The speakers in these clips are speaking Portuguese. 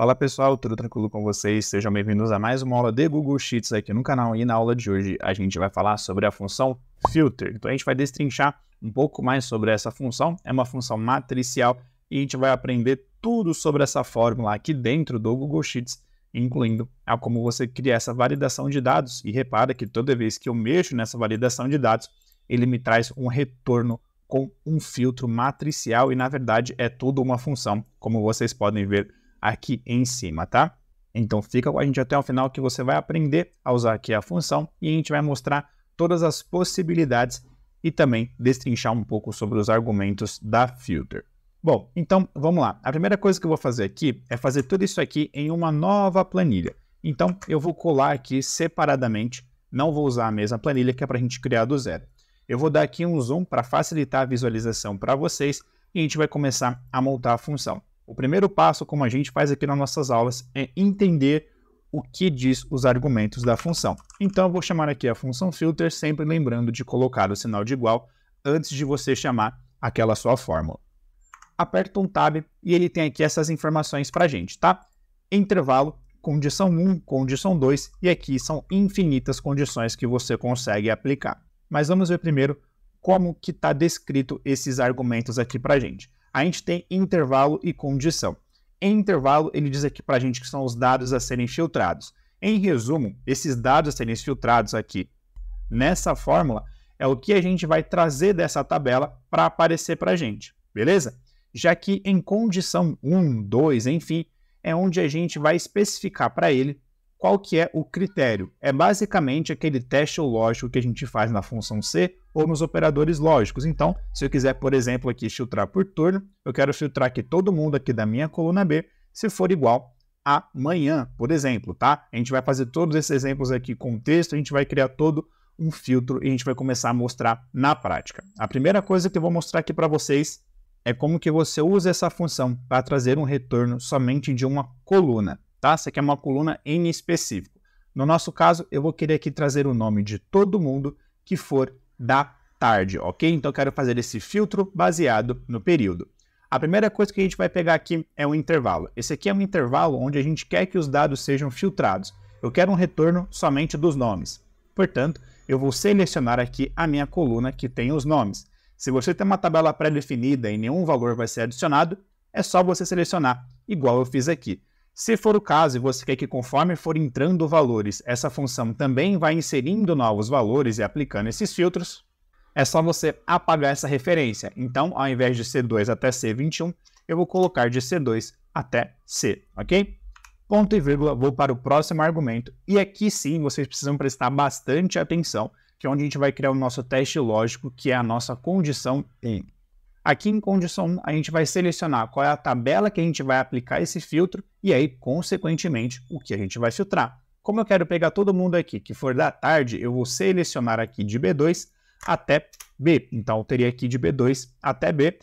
Fala pessoal, tudo tranquilo com vocês? Sejam bem-vindos a mais uma aula de Google Sheets aqui no canal e na aula de hoje a gente vai falar sobre a função filter. Então a gente vai destrinchar um pouco mais sobre essa função, é uma função matricial e a gente vai aprender tudo sobre essa fórmula aqui dentro do Google Sheets, incluindo a como você cria essa validação de dados. E repara que toda vez que eu mexo nessa validação de dados, ele me traz um retorno com um filtro matricial e na verdade é tudo uma função, como vocês podem ver aqui em cima, tá? Então fica com a gente até o final que você vai aprender a usar aqui a função e a gente vai mostrar todas as possibilidades e também destrinchar um pouco sobre os argumentos da filter. Bom, então vamos lá. A primeira coisa que eu vou fazer aqui é fazer tudo isso aqui em uma nova planilha. Então eu vou colar aqui separadamente, não vou usar a mesma planilha que é para a gente criar do zero. Eu vou dar aqui um zoom para facilitar a visualização para vocês e a gente vai começar a montar a função. O primeiro passo, como a gente faz aqui nas nossas aulas, é entender o que diz os argumentos da função. Então, eu vou chamar aqui a função filter, sempre lembrando de colocar o sinal de igual antes de você chamar aquela sua fórmula. Aperta um tab e ele tem aqui essas informações para a gente, tá? Intervalo, condição 1, condição 2, e aqui são infinitas condições que você consegue aplicar. Mas vamos ver primeiro como que está descrito esses argumentos aqui para a gente a gente tem intervalo e condição. Em intervalo, ele diz aqui para a gente que são os dados a serem filtrados. Em resumo, esses dados a serem filtrados aqui nessa fórmula é o que a gente vai trazer dessa tabela para aparecer para a gente, beleza? Já que em condição 1, 2, enfim, é onde a gente vai especificar para ele qual que é o critério? É basicamente aquele teste lógico que a gente faz na função C ou nos operadores lógicos. Então, se eu quiser, por exemplo, aqui filtrar por turno, eu quero filtrar que todo mundo aqui da minha coluna B, se for igual a manhã, por exemplo, tá? A gente vai fazer todos esses exemplos aqui com texto, a gente vai criar todo um filtro e a gente vai começar a mostrar na prática. A primeira coisa que eu vou mostrar aqui para vocês é como que você usa essa função para trazer um retorno somente de uma coluna tá? Você quer é uma coluna em específico. No nosso caso, eu vou querer aqui trazer o nome de todo mundo que for da tarde, ok? Então, eu quero fazer esse filtro baseado no período. A primeira coisa que a gente vai pegar aqui é um intervalo. Esse aqui é um intervalo onde a gente quer que os dados sejam filtrados. Eu quero um retorno somente dos nomes. Portanto, eu vou selecionar aqui a minha coluna que tem os nomes. Se você tem uma tabela pré-definida e nenhum valor vai ser adicionado, é só você selecionar, igual eu fiz aqui. Se for o caso e você quer que conforme for entrando valores, essa função também vá inserindo novos valores e aplicando esses filtros, é só você apagar essa referência. Então, ao invés de C2 até C21, eu vou colocar de C2 até C, ok? Ponto e vírgula, vou para o próximo argumento. E aqui sim, vocês precisam prestar bastante atenção, que é onde a gente vai criar o nosso teste lógico, que é a nossa condição em. Aqui em condição 1, a gente vai selecionar qual é a tabela que a gente vai aplicar esse filtro e aí, consequentemente, o que a gente vai filtrar. Como eu quero pegar todo mundo aqui que for da tarde, eu vou selecionar aqui de B2 até B. Então, eu teria aqui de B2 até B.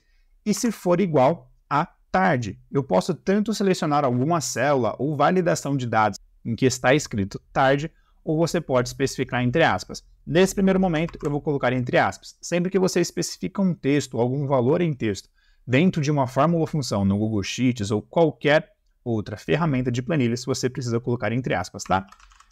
E se for igual a tarde, eu posso tanto selecionar alguma célula ou validação de dados em que está escrito tarde, ou você pode especificar entre aspas. Nesse primeiro momento, eu vou colocar entre aspas. Sempre que você especifica um texto, algum valor em texto, dentro de uma fórmula ou função no Google Sheets ou qualquer outra ferramenta de planilhas, você precisa colocar entre aspas, tá?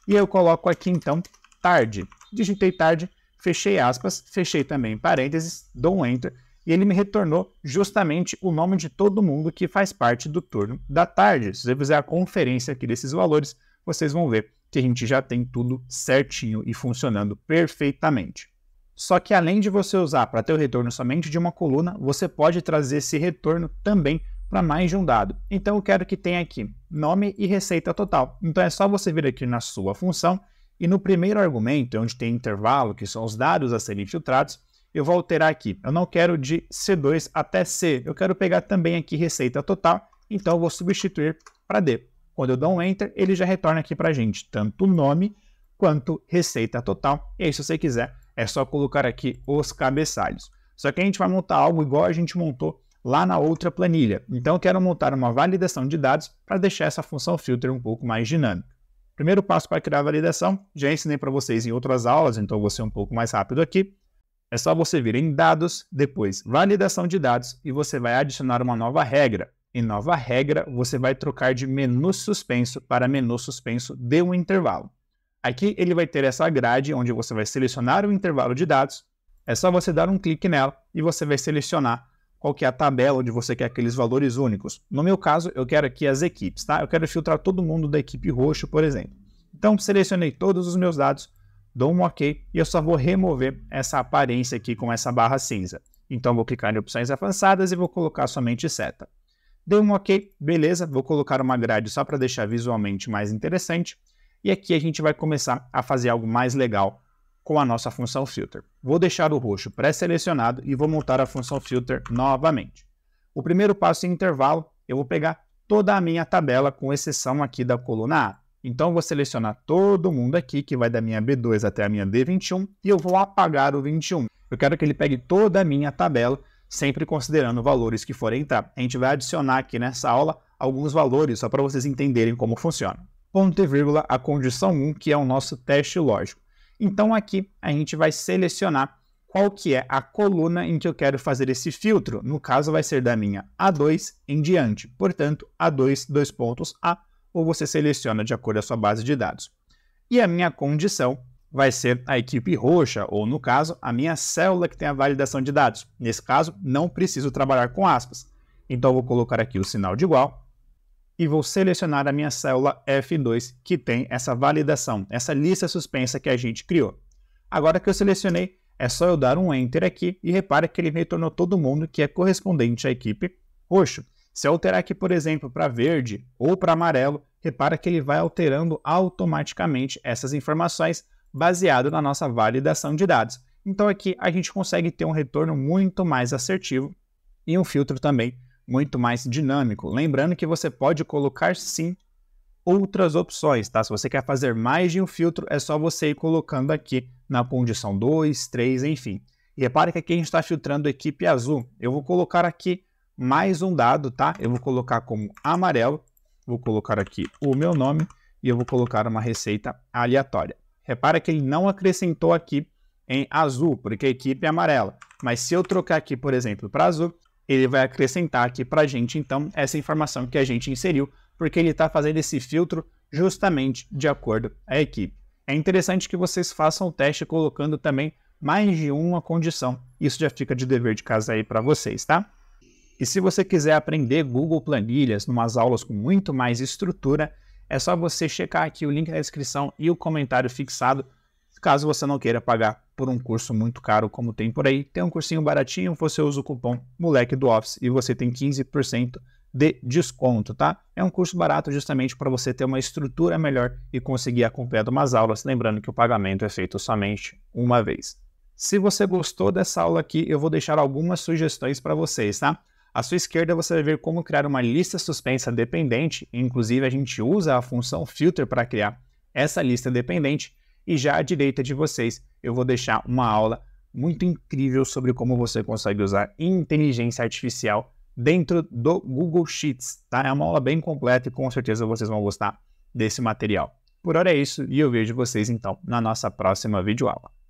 E eu coloco aqui, então, tarde. Digitei tarde, fechei aspas, fechei também parênteses, dou um enter, e ele me retornou justamente o nome de todo mundo que faz parte do turno da tarde. Se você fizer a conferência aqui desses valores, vocês vão ver que a gente já tem tudo certinho e funcionando perfeitamente. Só que além de você usar para ter o retorno somente de uma coluna, você pode trazer esse retorno também para mais de um dado. Então eu quero que tenha aqui nome e receita total. Então é só você vir aqui na sua função e no primeiro argumento, onde tem intervalo, que são os dados a serem filtrados, eu vou alterar aqui. Eu não quero de C2 até C, eu quero pegar também aqui receita total, então eu vou substituir para D. Quando eu dou um Enter, ele já retorna aqui para a gente tanto o nome quanto receita total. E aí, se você quiser, é só colocar aqui os cabeçalhos. Só que a gente vai montar algo igual a gente montou lá na outra planilha. Então, eu quero montar uma validação de dados para deixar essa função filter um pouco mais dinâmica. Primeiro passo para criar a validação, já ensinei para vocês em outras aulas, então vou ser um pouco mais rápido aqui. É só você vir em dados, depois validação de dados e você vai adicionar uma nova regra. Em nova regra, você vai trocar de menu suspenso para menu suspenso de um intervalo. Aqui ele vai ter essa grade onde você vai selecionar o intervalo de dados. É só você dar um clique nela e você vai selecionar qual que é a tabela onde você quer aqueles valores únicos. No meu caso, eu quero aqui as equipes, tá? Eu quero filtrar todo mundo da equipe roxo, por exemplo. Então, selecionei todos os meus dados, dou um OK e eu só vou remover essa aparência aqui com essa barra cinza. Então, vou clicar em opções avançadas e vou colocar somente seta. Deu um ok, beleza, vou colocar uma grade só para deixar visualmente mais interessante. E aqui a gente vai começar a fazer algo mais legal com a nossa função filter. Vou deixar o roxo pré-selecionado e vou montar a função filter novamente. O primeiro passo em intervalo, eu vou pegar toda a minha tabela, com exceção aqui da coluna A. Então, eu vou selecionar todo mundo aqui, que vai da minha B2 até a minha D21, e eu vou apagar o 21. Eu quero que ele pegue toda a minha tabela sempre considerando valores que forem entrar. A gente vai adicionar aqui nessa aula alguns valores, só para vocês entenderem como funciona. Ponto e vírgula, a condição 1, que é o nosso teste lógico. Então, aqui a gente vai selecionar qual que é a coluna em que eu quero fazer esse filtro. No caso, vai ser da minha A2 em diante. Portanto, A2, dois pontos A, ou você seleciona de acordo com a sua base de dados. E a minha condição vai ser a equipe roxa, ou no caso, a minha célula que tem a validação de dados. Nesse caso, não preciso trabalhar com aspas. Então, vou colocar aqui o sinal de igual e vou selecionar a minha célula F2, que tem essa validação, essa lista suspensa que a gente criou. Agora que eu selecionei, é só eu dar um Enter aqui e repare que ele retornou todo mundo que é correspondente à equipe roxo. Se eu alterar aqui, por exemplo, para verde ou para amarelo, repara que ele vai alterando automaticamente essas informações baseado na nossa validação de dados. Então aqui a gente consegue ter um retorno muito mais assertivo e um filtro também muito mais dinâmico. Lembrando que você pode colocar sim outras opções, tá? Se você quer fazer mais de um filtro, é só você ir colocando aqui na condição 2, 3, enfim. E repare que aqui a gente está filtrando equipe azul. Eu vou colocar aqui mais um dado, tá? Eu vou colocar como amarelo, vou colocar aqui o meu nome e eu vou colocar uma receita aleatória. Repara que ele não acrescentou aqui em azul, porque a equipe é amarela. Mas se eu trocar aqui, por exemplo, para azul, ele vai acrescentar aqui para a gente, então, essa informação que a gente inseriu, porque ele está fazendo esse filtro justamente de acordo à equipe. É interessante que vocês façam o teste colocando também mais de uma condição. Isso já fica de dever de casa aí para vocês, tá? E se você quiser aprender Google Planilhas numas aulas com muito mais estrutura, é só você checar aqui o link na descrição e o comentário fixado, caso você não queira pagar por um curso muito caro como tem por aí. Tem um cursinho baratinho, você usa o cupom Moleque do Office e você tem 15% de desconto, tá? É um curso barato justamente para você ter uma estrutura melhor e conseguir acompanhar umas aulas, lembrando que o pagamento é feito somente uma vez. Se você gostou dessa aula aqui, eu vou deixar algumas sugestões para vocês, tá? À sua esquerda, você vai ver como criar uma lista suspensa dependente, inclusive a gente usa a função filter para criar essa lista dependente, e já à direita de vocês eu vou deixar uma aula muito incrível sobre como você consegue usar inteligência artificial dentro do Google Sheets, tá? É uma aula bem completa e com certeza vocês vão gostar desse material. Por hora é isso e eu vejo vocês então na nossa próxima videoaula.